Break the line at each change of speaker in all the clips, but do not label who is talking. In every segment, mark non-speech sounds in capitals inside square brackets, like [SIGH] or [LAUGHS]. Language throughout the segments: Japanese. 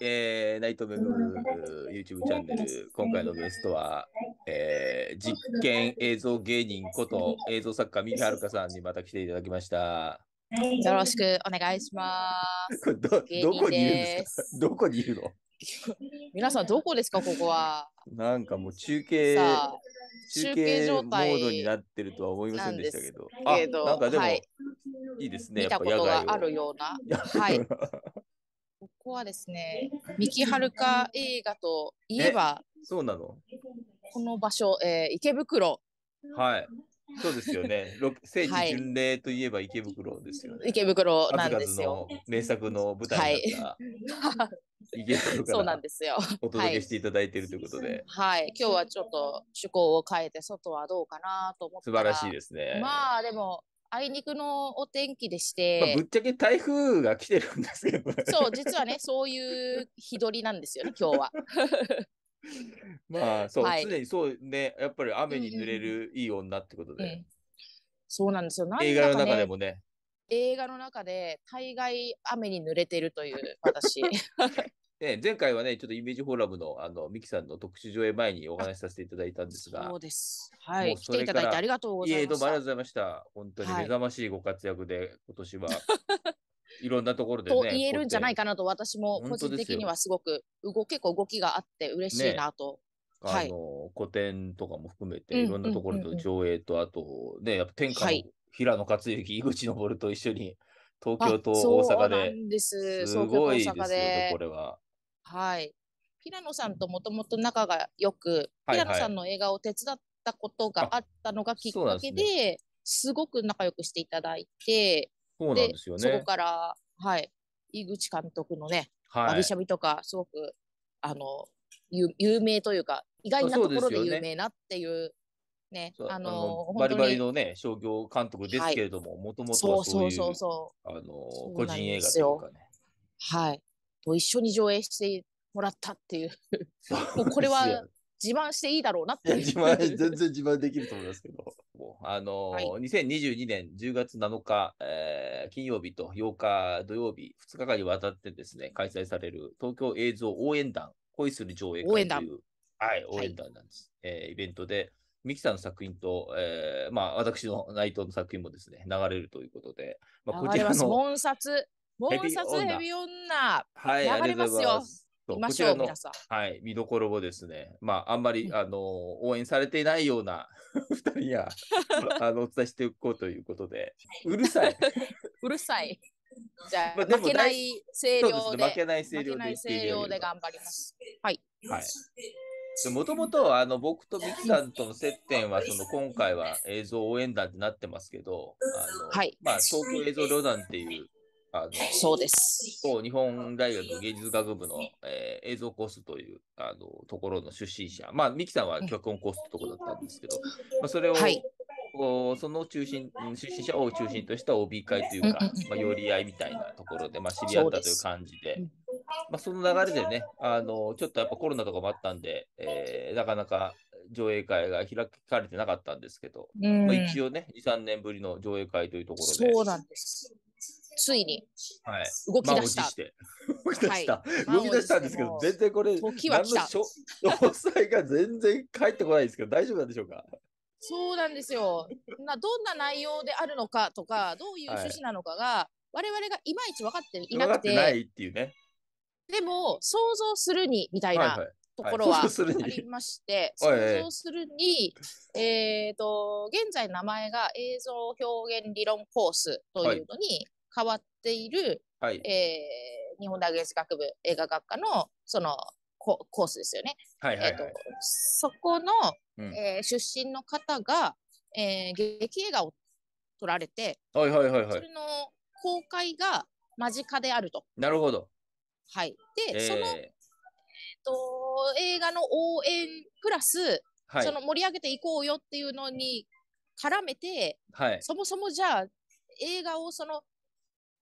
えー、ナイトムーブ YouTube チャンネル、今回のゲストは、えー、実験映像芸人こと映像作家、三木遥さんにまた来ていただきました。
よろしくお願いします。どどこにいるんです
かどこにいるの
[LAUGHS] 皆さんどこですかここは。
なんかもう中継中継状態モードになってるとは思いませんでしたけど。けどあなんかでも、はい、いいですね。見たことがあるような。はい。[LAUGHS]
こはですね、三木遥映画といえ
ば、そうなの
この場所、えー、池袋。
はい。そうですよね。聖地巡礼といえば池袋ですよね。はい、池
袋なんですよ。
名作の舞台だ
った。
[LAUGHS] 池袋そうなんですよ。お届けしていただいているということで、
はい。はい。今日はちょっと趣向を変えて、外はどうかなと思って。素晴らしいですね。まあでも、あいにくのお天気でして、まあ、ぶっ
ちゃけ台風が来てるんですけど、
そう実はねそういう日取りなんですよね今日は。[LAUGHS]
まあそう、はい、常にそうねやっぱり雨に濡れるいい女ってことで、うんうん、
そうなんですよ、ね、映画の中でもね映画の中で大概雨に濡れてるという私 [LAUGHS]
ね、前回はね、ちょっとイメージフォーラムのあのミキさんの特集上映前にお話しさせていただいたんですが、そうです。はい、来ていただいてありがとうございました。いえ、どうもありがとうございました。本当に目覚ましいご活躍で、はい、今年は。[LAUGHS] いろんなところで、ね、と言えるんじゃない
かなと、私も個人的にはすごく動結構動きがあって嬉しいなと。
ね、あの、はい、古典とかも含めて、いろんなところの上映と、あと、ね、やっぱ天下の平野克行、井口昇と一緒に、東京と大阪で。そうなんです。すごいですよ、これは。
はい。平野さんともともと仲がよく、はいはい、平野さんの映画を手伝ったことがあったのがきっかけで、ですね、すごく仲良くしていただいて、そうなんですよね。そこから、はい、井口監督のね、わびしゃびとか、すごく、あの、有名というか、意外なところで有名なっていう、ね、ねあのバリバリ
のね、商業監督ですけれども、もともとはそうそう、あのー、個人映画というかね。
はい。と一緒に上映してもらったっていうもうこれは自慢していいだろうなって自慢全然
自慢できると思いますけどあの、はい、2022年10月7日、えー、金曜日と8日土曜日2日間にわたってですね開催される東京映像応援団恋する上映会というはい、応援団なんです、はい、えー、イベントで三木さんの作品と、えーまあ、私の内藤の作品もですね流れるということで、まあ、こちらの本
冊モンサスヘビ女。はい、上がりますよ。こちらの、
はい、見どころをですね、まあ、あんまり、あの、応援されていないような [LAUGHS] 二人や、あの、お伝えしていこうということで、うるさい。
[LAUGHS] うるさい。じゃあ、まあ、負けない声量で、ね、負けない声量で声量で頑張ります。はい。はい。
もともとあの僕とミキさんとの接点はその今回は映像応援団ってなってますけど、あ
のはいまあ、東京映
像旅団っていうあのそうですそう日本大学芸術学部の、えー、映像コースというあのところの出身者、まあ、三木さんは脚本コースいうとこだったんですけど、まあ、それを、はい、その中心出身者を中心とした OB 会というか、まあ、寄り合いみたいなところで、まあ、知り合ったという感じで。まあ、その流れでね、あのちょっとやっぱコロナとかもあったんで、えー、なかなか上映会が開かれてなかったんですけど、うん、まあ、一応ね、2、3年ぶりの上映会というところで、そうなん
ですついに
動き出した。はい、動き出した。動き出したんですけど、全然これ、時は来た。[LAUGHS] 詳細が全然返ってこないですけど、大丈夫なんでしょうか
そうなんですよ。などんな内容であるのかとか、どういう趣旨なのかが、はい、我々がいまいち分かっていなくて。ないっていうね。でも、想像するにみたいな。ところはありまして、[LAUGHS] はい、想像するに、はい、えっ、ー、と、現在名前が映像表現理論コースというのに変わっている、はい、えー、日本大学学部映画学科のそのコースですよね。はいはいはい、えーと、そこの、うん、えー、出身の方が、えー、劇映画を撮られて、
はいはいはいはい、それ
の公開が間近であると。なるほど。はい、で、えー、その、え
ー
と、と映画の応援プラス、はい、その盛り上げていこうよっていうのに絡めて、はい、そもそもじゃあ映画をその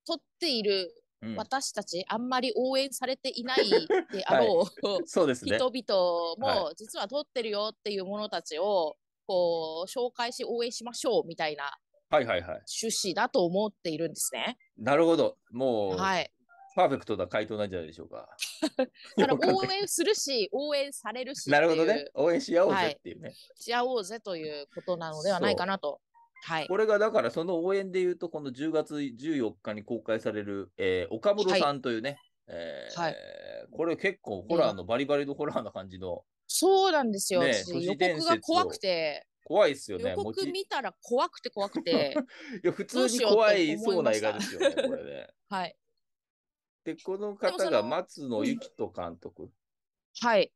取っている私たち、うん、あんまり応援されていない [LAUGHS] であろう、はい、そうですね、人々も、実は取ってるよっていう者たちを、こう、紹介し応援しましょうみたいな、
はいはいはい。趣旨だと思っているんですね。なるほど。もう、はい。パーフェクトな回答なんじゃないでしょうか。
[LAUGHS] だから応援するし、応援されるし。なるほどね。応援し合おうぜっていうね、はい、し合おうぜということなのではないかなと。
はい、これがだからその応援でいうと、この10月14日に公開される、えー、岡室さんというね、はいえー、はい、これ結構ホラーの、バリバリのホラーな感じの。
そうなんですよ。ね、予告が怖くて。
怖いですよね。予告見
たら怖くて怖くて。
[LAUGHS] いや、普通に怖いそうな映画ですよね、これね。[LAUGHS] はい。で、この方が松野幸人監督。
はい。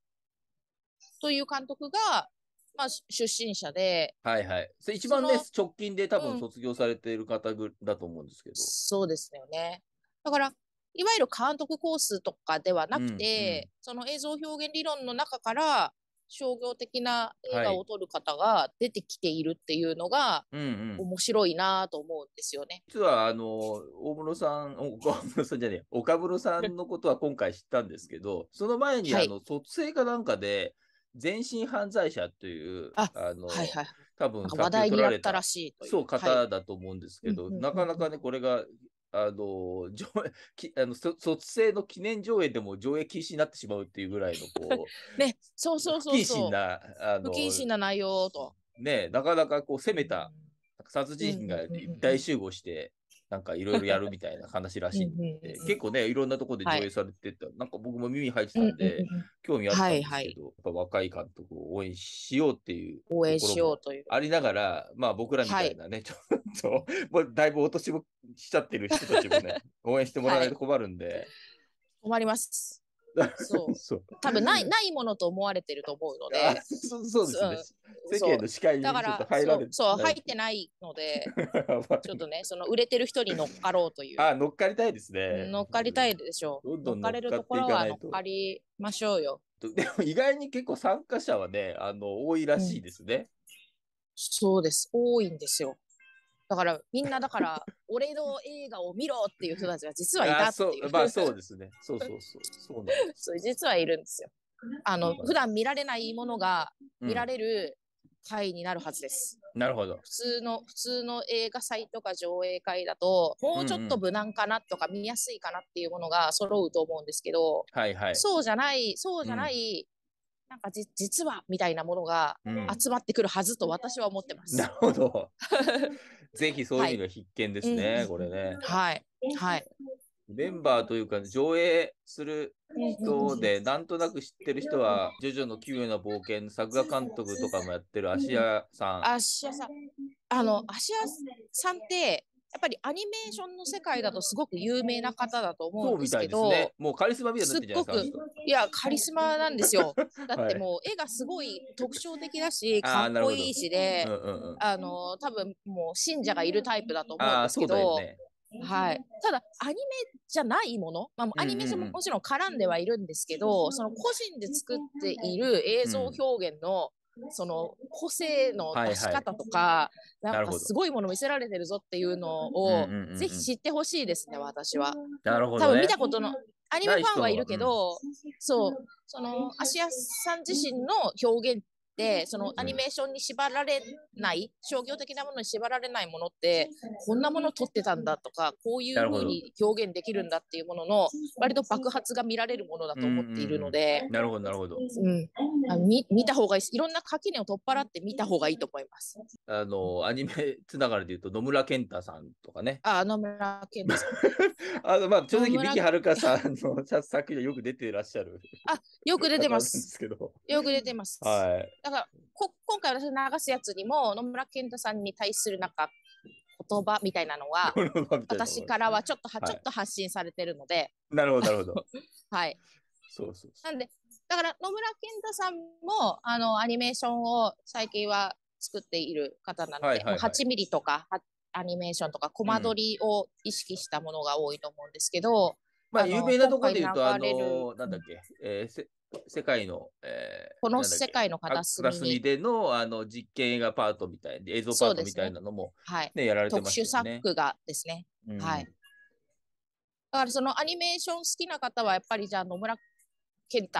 という監督が、まあ、出身者で。
はいはい。一番ね、直近で多分卒業されている方ぐ、だと思うんですけど。そ
うですよね。だから、いわゆる監督コースとかではなくて、うんうん、その映像表現理論の中から商業的な映画を撮る方が出てきているっていうのが、
面
白いなと思うんですよね。実
はあの大室さん大室さんじゃねえ岡室さんのことは今回知ったんですけどその前に、はい、あの卒生かなんかで全身犯罪者という、あの、はいはい、多分話題になったらしいそう、方だと思うんですけど、はい、なかなかね、これが、あの、上きあの卒生の記念上映でも上映禁止になってしまうっていうぐらいの、こう、
[LAUGHS] ね、そうそうそう不謹慎
な、あの、不謹慎
な内容と。
ね、なかなかこう、攻めた、殺人が大集合して、なんかいろいろやるみたいな話らしいんで、結構ね、いろんなところで上映されてた、はい、なんか僕も耳入ってたんで、興味あったんですけど、はいはい、やっぱ若い監督を応援しようっていう。応援しようという。ありながら、まあ僕らみたいなね、はい、ちょっと、もうだいぶお年もしちゃってる人たちもね、[LAUGHS] 応援してもらえないと困るんで。
困ります。
そう [LAUGHS] そう多分ない
ないものと思われてると思うのでそそうですね、世間の視界にちょっと入られそう入ってないので [LAUGHS] ちょっとねその売れてる人に乗っかろうという
あ乗っかりたいですね
乗っかりたいでしょう乗っかれるところは乗っかりましょうよ
でも意外に結構参加者はねあの多いらしいですね、うん、
そうです多いんですよだからみんなだから [LAUGHS] 俺の映画を見ろっていう人たちが実はいたっていう。まあそうで
すね。そうそうそう。そうな
んそう実はいるんですよ。
あの普段
見られないものが見られる回になるはずです。
うん、なるほど。普通
の普通の映画祭とか上映会だともうちょっと無難かなとか見やすいかなっていうものが揃うと思うんですけど、
うんうん、はいはい、そ
うじゃないそうじゃない、うんなんかじ実はみたいなものが集まってくるはずと私は思ってます。うん、な
るほど。[LAUGHS] ぜひそういう意味の必見ですね、はい、これね。
はい。はい。
メンバーというか、上映する人で、なんとなく知ってる人は、ジョジョの奇妙な冒険、作画監督とかもやってる芦屋さん。
芦屋さん。あの、芦屋さんって、やっぱりアニメーションの世界だとすごく有名な方だと思うんですけど、ね、
もうカリスマみたいってるじゃないですか。
いや、カリスマなんですよ。だってもう絵がすごい特徴的だし、かっこいいしで、あ,、うんうんうん、あの多分もう信者がいるタイプだと思うんですけど。はい、ただアニメじゃないもの、まあ、アニメーションももちろん絡んではいるんですけど、その個人で作っている映像表現のその個性の出し方とか、はいはい、なんかすごいもの見せられてるぞっていうのを、ぜひ知ってほしいですね私は。
なるほど、ね、多分見たこと
のアニメファンはいるけど、うん、そうその芦屋さん自身の表現てそのアニメーションに縛られない商業的なものに縛られないものってこんなもの撮ってたんだとかこういうふうに表現できるんだっていうものの割と爆発が見られるものだと思っているので、ううん、なるほどなるほど、うん、見見た方がいいいろんな垣根を取っ払って見た方がいいと思います
あのアニメつながりでいうと野村健太さんとかねあ野
村健太さん
[LAUGHS] あのまあ正直三木遥さんの作品よく出てらっしゃるあ
よく出てますよく出てます、
はい、
だからこ今回私流すやつにも野村健太さんに対するなんか言葉みたいなのは
[LAUGHS] 私からはちょっとは、はい、ちょっと
発信されてるので。
なるほどなるほど。[LAUGHS] はい。そうそう
なんでだから野村健太さんもあのアニメーションを最近は作っている方なので、はいはいはい、8ミリとかアニメーションとかコマ撮りを意識したものが多いと思うんですけど、うん、まあ有名なところで言うとあの
なんだっけ、えー、世界の、えー、この世界の片隅でのあの実験映画パートみたいな、映像パートみたいなのも、ね、はいやられてましたよね。特殊作
がですね、うん、はい。だからそのアニメーション好きな方はやっぱりじゃあ野村健太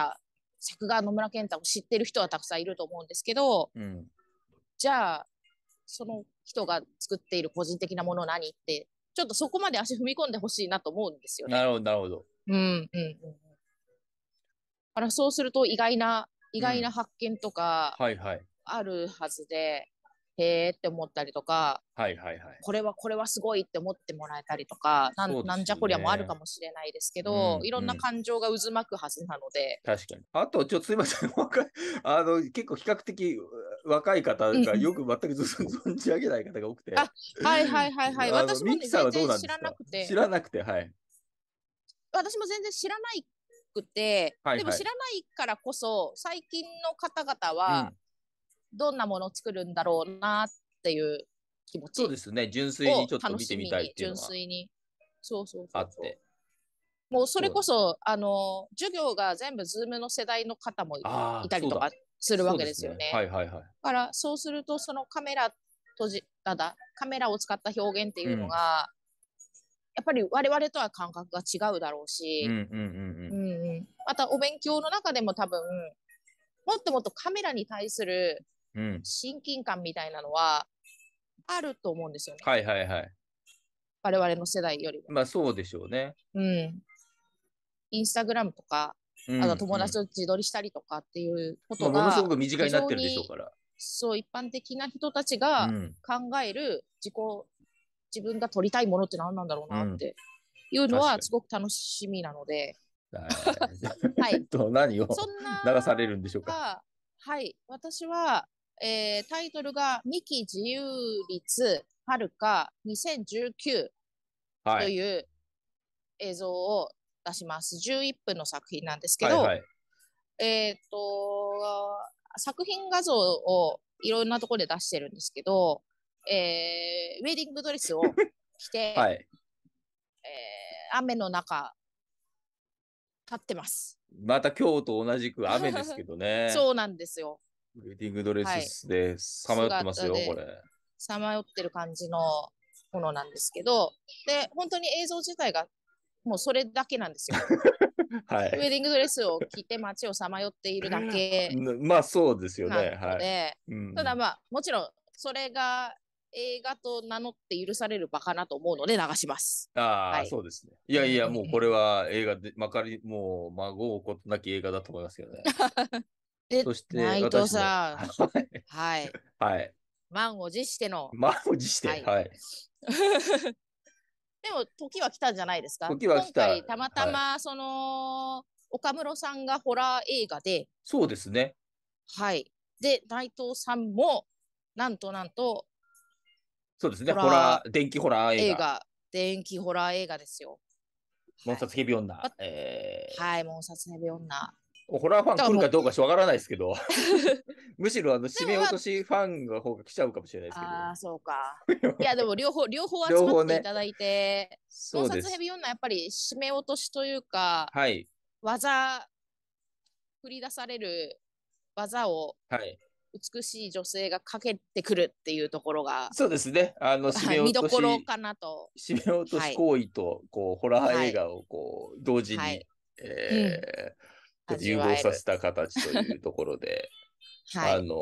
作画野村健太を知ってる人はたくさんいると思うんですけど、うん、じゃあその人が作っている個人的なもの何ってちょっとそこまで足踏み込んでほしいなと思うんですよ
ね。なるほどなるほど。
うんうんうんそうすると意外な意外な発見とか
あ
るはずで、うんはいはい、へえって思ったりとか、
はいはいはい、こ
れはこれはすごいって思ってもらえたりとかなんね、なんじゃこりゃもあるかもしれないですけど、うん、いろんな感情が渦巻くはずなので。
確かにあとちょっとすいません [LAUGHS] あの結構比較的若い方がよく全く存じ上げない方が多くて。あはいは
いはいはい。私も、ね、全然知らなくて。知らなくてはい。私も全然知らないくて、はいはい、でも知らないからこそ最近の方々はどんなものを作るんだろうなっていう
気持ち、そうですね純粋にちょっと見てみたいっていうのは純粋
にそうそうあってもうそれこそあの授業が全部 Zoom の世代の方もいたりとかするわけですよね。ねはいはいはい、だからそうするとそのカメラ閉じただカメラを使った表現っていうのが、うんやっぱり我々とは感覚が違うだろうし、またお勉強の中でも多分、もっともっとカメラに対する親近感みたいなのはあると思うんですよね。
はいはいはい。
我々の世代よりも。
まあそうでしょうね。
うん。インスタグラムとか、あ友達と自撮りしたりとかっていうことが、うんうん、ものすごく身近になってるでしょうから。そう、一般的な人たちが考える自己自分が取りたいものって何なんだろうなっていうのはすごく楽しみなので。はい、
と [LAUGHS] 何を流されるんでしょう
か。はい、私は、えー、タイトルが「ミキ自由率はるか2019」
とい
う映像を出します。11分の作品なんですけど、はいはい、えっ、と、作品画像をいろんなところで出してるんですけど、えー、ウェディングドレスを着て、[LAUGHS] はい、えー、雨の中立ってます。
また今日と同じく雨ですけどね。[LAUGHS] そ
うなんですよ。
ウェディングドレスでさまよってますよ、これ。
さまよってる感じのものなんですけど、で、本当に映像自体がもうそれだけなんですよ。[LAUGHS] はい、ウェディングドレスを着て街をさまよっているだけ。
まあそうですよね。は
い、ただまあもちろんそれが映画と名乗って許されるバカなと思うので流
します。ああ、はい、そうですね。いやいや、もうこれは映画で、まかり、もう孫をことなき映画だと思いますけどね。
[LAUGHS] そして内藤さん。はい。はい。満を持しての。
満を持して、はい。[LAUGHS]
でも、時は来たんじゃないですか。時は来た。たまたま、その、岡室さんがホラー映画で。
そうですね。
はい。で、内藤さんも、なんとなんと、
そうですね、ホララー、電気ホラー映映画。
電気ホラー映画ですよ。
モンスタヘビ女。
はい、もう殺ヘビ女。
ホラーファン来るかどうかしわからないですけど、[LAUGHS] むしろあの、締め落としファンの方が来ちゃうかもしれないです
けど。ああ、そうか。[LAUGHS] いや、でも両方、両方集両ま方っていただいて、
そもううでヘ。ビ
女やっぱり締め落としというか、はい。技、繰り出される技をはい。美しい女性がかけてくるっていうところがそ
うですねあの締め落とし、はい、か
なと締め落とし行
為と、こうホラー映画をこう同時に、はい、えーうん融合させた形というところではい、あの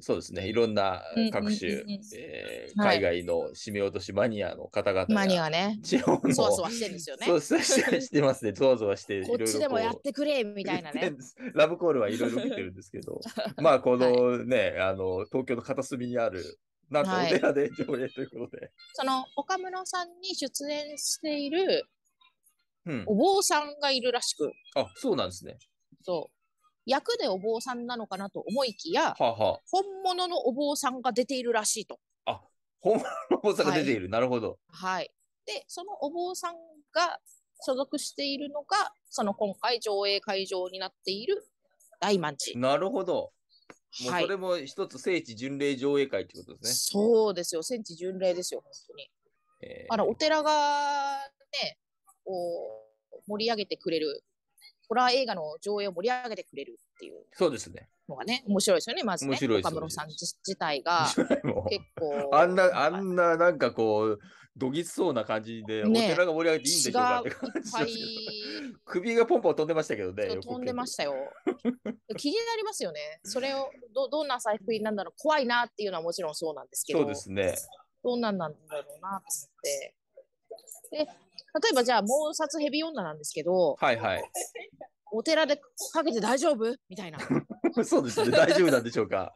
そうですねいろんな各種、え海外の締め落としマニアの方々マニアね地方のそわそわしてるんで
すよねそうし
てますねそわそわして [LAUGHS] こっちでもやっ
てくれみたいなね
[LAUGHS] ラブコールはいろいろ受けてるんですけど [LAUGHS] まあこのね、はい、あの東京の片隅にあるなんかお寺で上映ということで、はい、
その岡村さんに出演しているお坊さんがいるらしく、うん、
あそうなんですね
そう役でお坊さんなのかなと思いき
や、はあはあ、
本物のお坊さんが出ているらしいと。あ
本物のお坊さんが出ている、はい、なるほど。
はい、でそのお坊さんが所属しているのがその今回上映会場になっている
大満寺。なるほど。もうそれも一つ聖地巡礼上映会ってことです
ね。はい、そうですよ、聖地巡礼ですよ、本当に。えー、あのお寺がね、お盛り上げてくれるホラー映画の上映を盛り上げてくれるって
いうそうですね
のがね面白いです
よねまずね面白い岡村さ
ん自自体が結構
あんなあんななんかこうどぎつそうな感じで、ね、お寺が盛り上げていいんでしょうかって感じですけど首がポンポン飛んでましたけどね飛
んでましたよ気になりますよねそれをどどんな財布になんだろう怖いなっていうのはもちろんそうなんですけどそうですねどんなんなんだろうなってで例えばじゃあ、毛殺ヘビ女なんですけど、はいはい。お寺でかけて大丈夫みたいな。
[LAUGHS] そうですね、大丈夫なんでしょうか。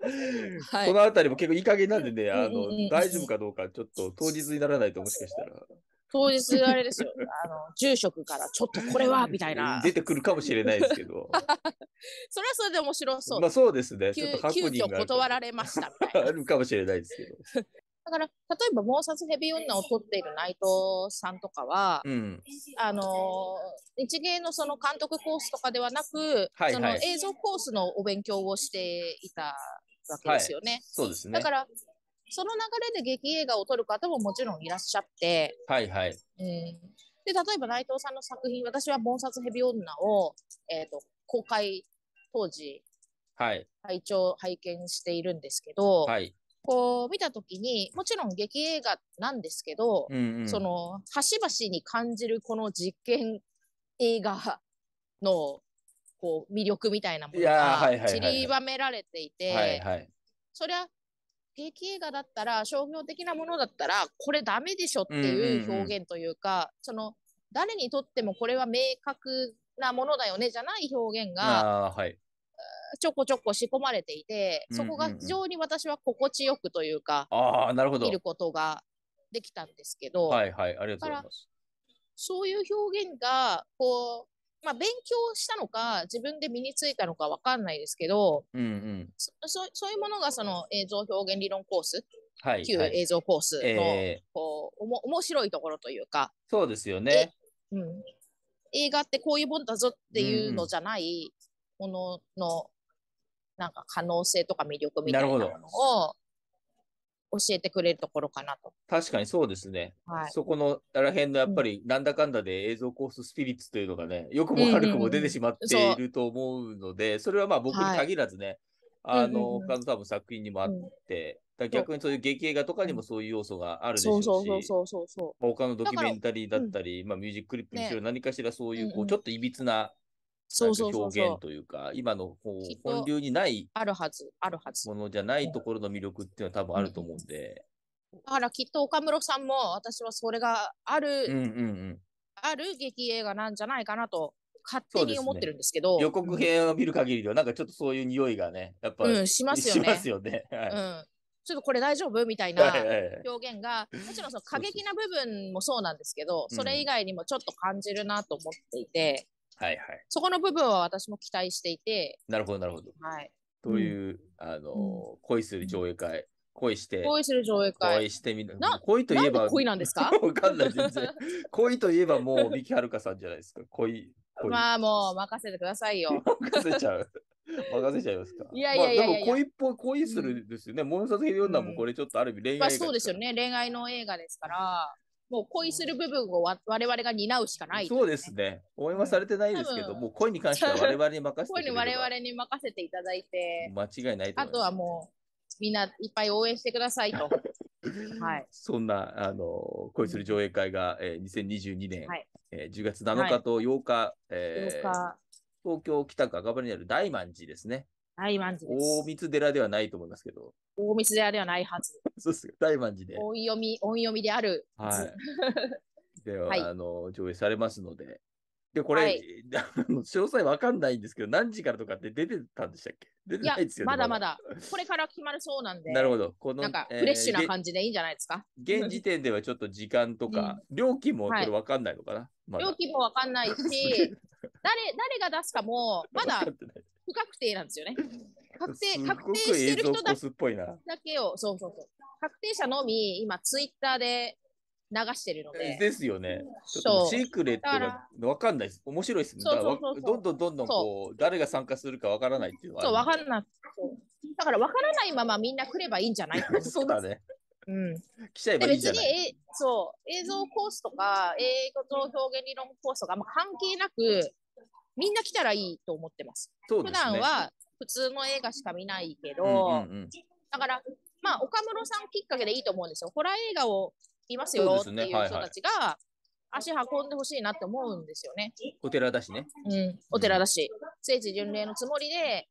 はい、このあたりも結構いい加減なんでね、あの、うんうん大丈夫かどうか、ちょっと当日にならないと、もしかしたら。
当日、あれですよ、あの住職からちょっとこれはみたいな。
出てくるかもしれないですけど。
[LAUGHS] それはそれで面白そう。まあそう
ですね、ちょっと急遽断
られました
みたいな。[LAUGHS] あるかもしれないですけど。
だから例えば妄殺ヘビ女を撮っている内藤さんとかは、うん、あの日芸のその監督コースとかではなく、はいはい、その映像コースのお勉強をしていたわけですよね。はい、そうですねだからその流れで劇映画を撮る方ももちろんいらっしゃって、はいはいうん、で例えば内藤さんの作品私は「盆殺ヘビ女を」えーと、公開当時、はい、拝聴拝見しているんですけど、はい、こう見た時にもちろん劇映画なんですけど、うんうん、その端々に感じるこの実験映画のこう魅力みたいなものが散りばめられていて、そりゃ劇映画だったら商業的なものだったらこれダメでしょっていう表現というか、うんうんうん、その誰にとってもこれは明確なものだよねじゃない表現が、はい、ちょこちょこ仕込まれていて、そこが非常に私は心地よくというか、
ああ、なるほど。見る
ことができたんですけど、はい
はい、ありがとうございま
す。そういう表現が、こう、まあ、勉強したのか、自分で身についたのかわかんないですけど、うんうんそそ、そういうものがその映像表現理論コース、
はい、旧映像コースの、はいえー、
こうおも面白いところという
か、そうですよね。うん、
映画ってこういうもんだぞっていうのじゃないもののなんか可能性とか魅力みたいなものを教えてくれるところかなと。
確かにそうですね。はい、そこのあらへんのやっぱり、なんだかんだで映像コーススピリッツというのがね、よくも悪くも出てしまっていると思うので、それはまあ僕に限らずね、はい、あの、他の多分作品にもあって、うん、逆にそういう劇映画とかにもそういう要素があるでしょうし、他のドキュメンタリーだったり、まあミュージッククリップにしろ何かしらそういう、こう、ちょっといびつなそうそう表現というか、今のこう本流にないあるはず、あるはず。ものじゃないところの魅力っていうのは多分あると思うんで。
だからきっと岡室さんも私はそれがある、うんうんうんある劇映画なんじゃないかなと勝手に思ってるんですけど、ね、予告
編を見る限りではなんかちょっとそういう匂いがねやっぱり、うん、しますよね。しますよね、はい、う
んちょっとこれ大丈夫みたいな表現が、もちろんその過激な部分もそうなんですけど、それ以外にもちょっと感じるなと思っていて、はいはい。そこの部分は私も期待していて。
なるほど、なるほど。はい。という、あの、恋する上映会。恋して。恋
する上映会。
恋してみる。恋といえば。恋なんですか [LAUGHS] わかんない、全然。恋といえばもう、三木遥さんじゃないですか。恋。恋ま
あもう、任せてくださいよ。[LAUGHS] 任せちゃう。
任せちゃいますか。いやいやいやいや、まあ、でも恋っぽい恋するですよね。モンサスヘリオンナもこれちょっとある意味恋愛、うん、まあそうで
すよね。恋愛の映画ですから。もう恋する部分をわ我々が担うしかない、ね、そうです
ね。応援はされてないですけど、もう恋に関しては我々に任せて [LAUGHS] 恋に我々
に任せていただいて、
間違いないあとは
もう、みんないっぱい応援してくださいと。[LAUGHS] はい、
そんなあの恋する上映会が、えー、2022年、はいえー、10月7日と8日,、はいえー、東京・北区赤羽にある大満寺ですね。
大満寺です。大
光寺ではないと思いますけど。
大光寺ではないはず。
そうっす大満寺で。
音読み、音読みであるはい。[LAUGHS]
では、はい、あの、上映されますので。で、これ、はい、[LAUGHS] 詳細わかんないんですけど、何時からとかって出てたんでしたっけ出てないですよね。まだま
だ。これから決まるそうなんで。なるほ
ど。この、なんか、フレッシュな感
じでいいんじゃないですか。えー、現時
点ではちょっと時間とか、うん、料金もこれわかんないのかな、はいま、料
金もわかんないし、[LAUGHS] 誰、誰が出すかも、まだ不確定なんですよね。確定、確定してる人だけを、そうそうそう。確定者のみ、今、ツイッターで流してるので。で
すよね。そうシークレットが分かんないです。面白いですね。どんどんどんどんこう誰が参加するか分からないっていうのは。そう、分か
んない。だから分からないままみんな来ればいいんじゃない
[LAUGHS] そうだね。うん、で別に
えそう映像コースとか映像表現理論コースとか、まあ、関係なくみんな来たらいいと思ってます。すね、普段は普通の映画しか見ないけど、うんうんうん、だから、まあ、岡室さんきっかけでいいと思うんですよ。ホラー映画を見ますよっていう人たちが、足運んでほしいなって思うんですよね。
お寺だしね。うん、
お寺だし、聖地巡礼のつもりで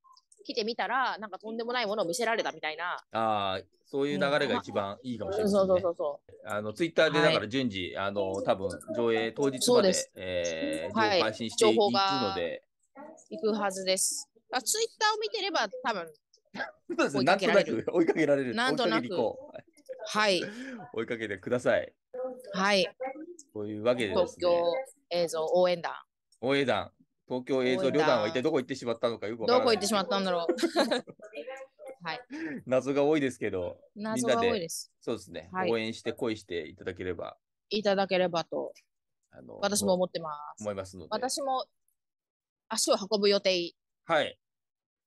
来てみたら、なんかとんでもないものを見せられたみたいな。
ああ、そういう流れが一番いいかもしれない、ねうん、そうそうそうそう。あの、ツイッターでだから順次、はい、あの、多分上映当日まで、でえー、はい、配信していくので。
いくはずです。あツイッターを見てれば、多分なんとなく追
いかけられる。なんとなく。
はい。[LAUGHS]
追いかけてください。はい。というわけで、ね、東京
映像応援団。
応援団。東京映像旅団は一体どこ行ってしまったのかよくわからない。どこ行ってし
まったんだろう。[LAUGHS] はい、
謎が多いですけど、
謎が多いです。
そうですね、はい、応援して恋していただければ。
いただければと、あの私も思ってます。思いますので。私も足を運ぶ予定。
はい。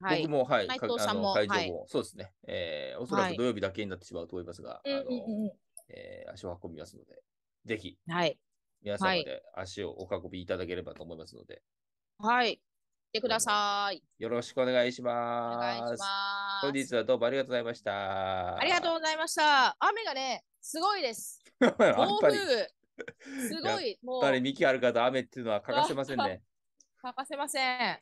はい、僕も、はい、内藤さんも会場も、そうですね、えー、おそらく土曜日だけになってしまうと思いますが、あ
の
えー、足を運びますので、ぜひ、はい、皆様で足をお運びいただければと思いますので、
はい。てください。
よろしくお願いします。本日はどうもありがとうございました。ありが
とうございました。雨がね、すごいです。[LAUGHS]
暴風雨。
すごい。もう。誰
幹ある方、雨っていうのは欠かせませんね。
[LAUGHS] 欠かせません。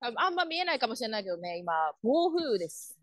あんま見えないかもしれないけどね、今、暴風雨です。